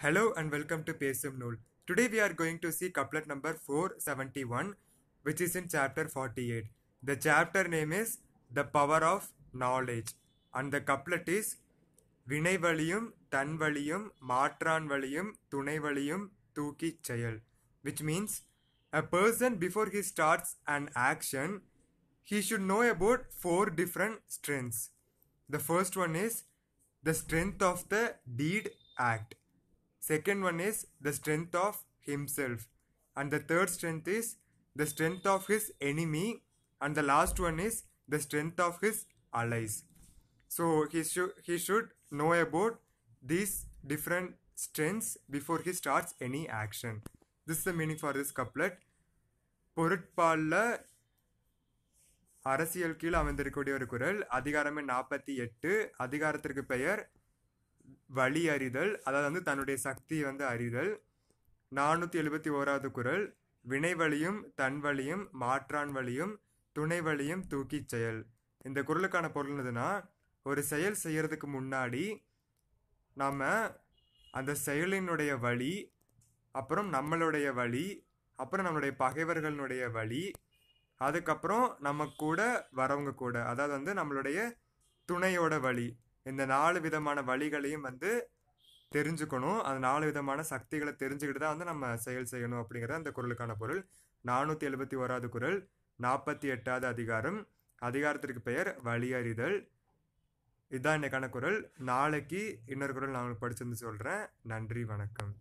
Hello and welcome to PSM Nool. Today we are going to see couplet number 471 which is in chapter 48. The chapter name is The Power of Knowledge and the couplet is வினை வழியும் தன் வழியும் tuki Chayal which means a person before he starts an action he should know about four different strengths. The first one is the strength of the deed act. Second one is the strength of himself. And the third strength is the strength of his enemy. And the last one is the strength of his allies. So he, should he should know about these different strengths before he starts any action. This is the meaning for this couplet. பொருட்பாலில் அரசியல் கீழ் அமைந்திருக்கக்கூடிய ஒரு குரல் அதிகாரமே நாற்பத்தி எட்டு அதிகாரத்திற்கு பெயர் வழி அறிதல் அதாவது வந்து தன்னுடைய சக்தியை வந்து அறிதல் நானூற்றி எழுபத்தி ஓராவது குரல் வினை தன் வழியும் மாற்றான் வழியும் துணை வழியும் தூக்கி செயல் இந்த குரலுக்கான பொருள் என்னதுன்னா ஒரு செயல் செய்கிறதுக்கு முன்னாடி நாம் அந்த செயலினுடைய வழி அப்புறம் நம்மளுடைய வழி அப்புறம் நம்மளுடைய பகைவர்களுடைய வழி அதுக்கப்புறம் நம்ம கூட வரவங்க கூட அதாவது வந்து நம்மளுடைய துணையோட வழி இந்த நாலு விதமான வழிகளையும் வந்து தெரிஞ்சுக்கணும் அந்த நாலு விதமான சக்திகளை தெரிஞ்சுக்கிட்டு தான் வந்து நம்ம செயல் செய்யணும் அப்படிங்கிறது அந்த குரலுக்கான பொருள் நானூற்றி எழுபத்தி ஓராவது குரல் நாற்பத்தி எட்டாவது அதிகாரம் அதிகாரத்திற்கு பெயர் வழியறிதல் இதுதான் இன்னைக்கான குரல் நாளைக்கு இன்னொரு குரல் நான் உங்களுக்கு படிச்சிருந்து சொல்கிறேன் நன்றி வணக்கம்